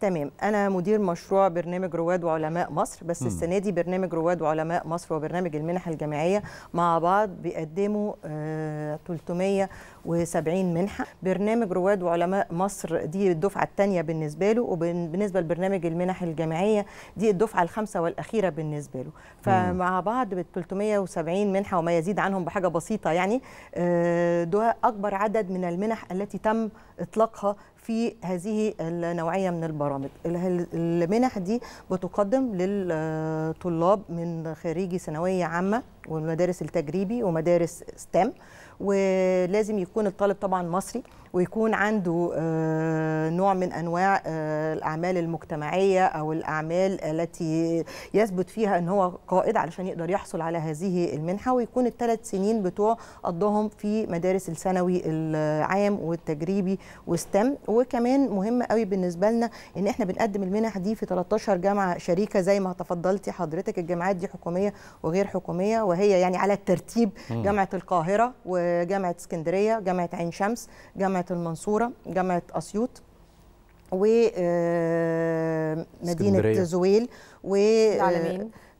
تمام انا مدير مشروع برنامج رواد وعلماء مصر بس م. السنه دي برنامج رواد وعلماء مصر وبرنامج المنح الجامعيه مع بعض بيقدموا 370 آه، منحه برنامج رواد وعلماء مصر دي الدفعه الثانيه بالنسبه له وبالنسبه لبرنامج المنح الجامعيه دي الدفعه الخامسه والاخيره بالنسبه له فمع بعض بال 370 منحه وما يزيد عنهم بحاجه بسيطه يعني ده آه، اكبر عدد من المنح التي تم اطلاقها في هذه النوعية من البرامج المنح دي بتقدم للطلاب من خريجي ثانوية عامة والمدارس التجريبي ومدارس ستام ولازم يكون الطالب طبعا مصري ويكون عنده آه، نوع من انواع آه، الاعمال المجتمعيه او الاعمال التي يثبت فيها ان هو قائد علشان يقدر يحصل على هذه المنحه ويكون الثلاث سنين بتوع قضاهم في مدارس الثانوي العام والتجريبي وستم وكمان مهم قوي بالنسبه لنا ان احنا بنقدم المنح دي في 13 جامعه شريكه زي ما تفضلتي حضرتك الجامعات دي حكوميه وغير حكوميه وهي يعني على الترتيب جامعه القاهره وجامعه اسكندريه جامعه عين شمس جامعه المنصوره جامعه اسيوط ومدينة آه، زويل و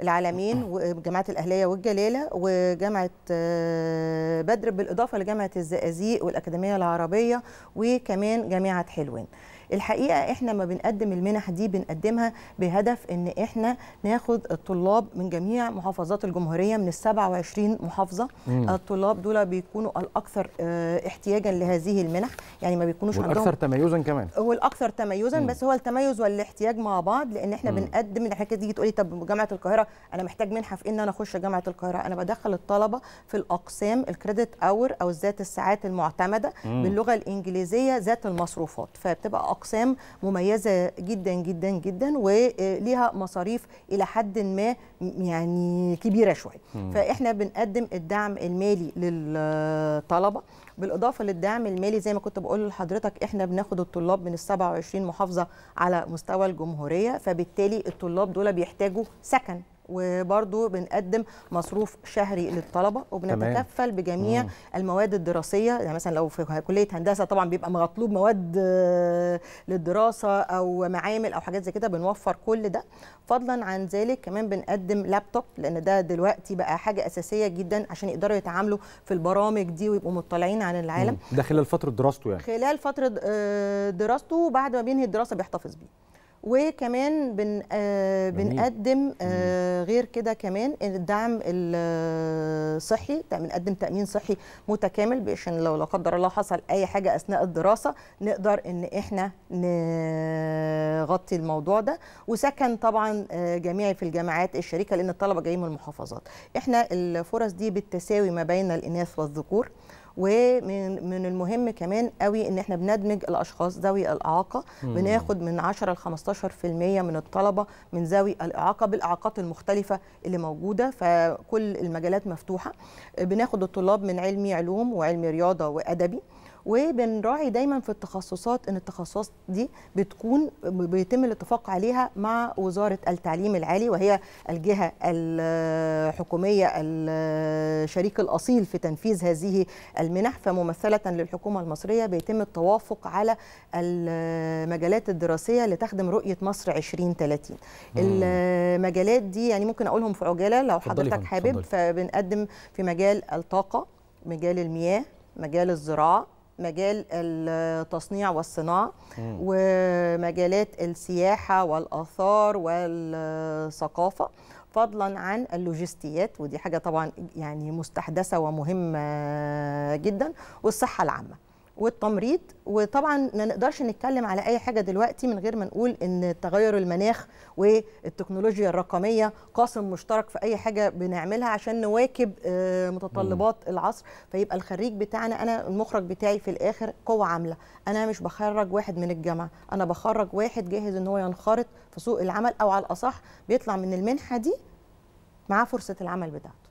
العالمين وجامعه الاهليه والجلاله وجامعه آه، بدر بالاضافه لجامعه الزقازيق والاكاديميه العربيه وكمان جامعه حلوان الحقيقه احنا ما بنقدم المنح دي بنقدمها بهدف ان احنا ناخد الطلاب من جميع محافظات الجمهوريه من ال 27 محافظه مم. الطلاب دول بيكونوا الاكثر آه، احتياجا لهذه المنح يعني ما بيكونوش والاكثر عندهم تميزا كمان والاكثر تميزا مم. بس هو التميز والاحتياج مع بعض لان احنا مم. بنقدم احنا كده تيجي تقولي طب جامعه القاهره انا محتاج منحه في إيه ان انا اخش جامعه القاهره انا بدخل الطلبه في الاقسام الكريدت اور او ذات الساعات المعتمده مم. باللغه الانجليزيه ذات المصروفات فبتبقى اقسام مميزه جدا جدا جدا وليها مصاريف الى حد ما يعني كبيره شويه فاحنا بنقدم الدعم المالي للطلبه بالاضافه للدعم المالي زي ما كنت بقول لحضرتك احنا بناخد الطلاب من ال 27 محافظه على مستوى الجمهوريه فبالتالي الطلاب دول دول بيحتاجوا سكن وبرضه بنقدم مصروف شهري للطلبه وبنتكفل بجميع مم. المواد الدراسيه يعني مثلا لو في كليه هندسه طبعا بيبقى مطلوب مواد آه، للدراسه او معامل او حاجات زي كده بنوفر كل ده فضلا عن ذلك كمان بنقدم لابتوب لان ده دلوقتي بقى حاجه اساسيه جدا عشان يقدروا يتعاملوا في البرامج دي ويبقوا مطلعين عن العالم مم. ده خلال فتره دراسته يعني خلال فتره آه، دراسته وبعد ما بينهي الدراسه بيحتفظ بيه وكمان بن آه بنقدم آه غير كده كمان الدعم الصحي آه، بنقدم تامين صحي متكامل عشان لو لا قدر الله حصل اي حاجه اثناء الدراسه نقدر ان احنا نغطي الموضوع ده وسكن طبعا آه، جميعي في الجامعات الشريكه لان الطلبه جايين من المحافظات احنا الفرص دي بالتساوي ما بين الاناث والذكور ومن من المهم كمان قوي ان احنا بندمج الاشخاص ذوي الاعاقه بناخد من 10 ل 15% من الطلبه من ذوي الاعاقه بالاعاقات المختلفه اللي موجوده فكل المجالات مفتوحه بناخد الطلاب من علمي علوم وعلمي رياضه وادبي وبنراعي دايما في التخصصات ان التخصصات دي بتكون بيتم الاتفاق عليها مع وزاره التعليم العالي وهي الجهه الحكوميه الشريك الاصيل في تنفيذ هذه المنح فممثله للحكومه المصريه بيتم التوافق على المجالات الدراسيه لتخدم رؤيه مصر 2030 المجالات دي يعني ممكن اقولهم في عجاله لو حضرتك حابب فبنقدم في مجال الطاقه مجال المياه مجال الزراعه مجال التصنيع والصناعه مم. ومجالات السياحه والاثار والثقافه فضلا عن اللوجستيات ودي حاجه طبعا يعني مستحدثه ومهمه جدا والصحه العامه والتمريض وطبعا ما نقدرش نتكلم على اي حاجه دلوقتي من غير ما نقول ان تغير المناخ والتكنولوجيا الرقميه قاسم مشترك في اي حاجه بنعملها عشان نواكب آه، متطلبات العصر فيبقى الخريج بتاعنا انا المخرج بتاعي في الاخر قوه عامله انا مش بخرج واحد من الجامعه انا بخرج واحد جاهز ان هو ينخرط في سوق العمل او على الاصح بيطلع من المنحه دي معاه فرصه العمل بتاعته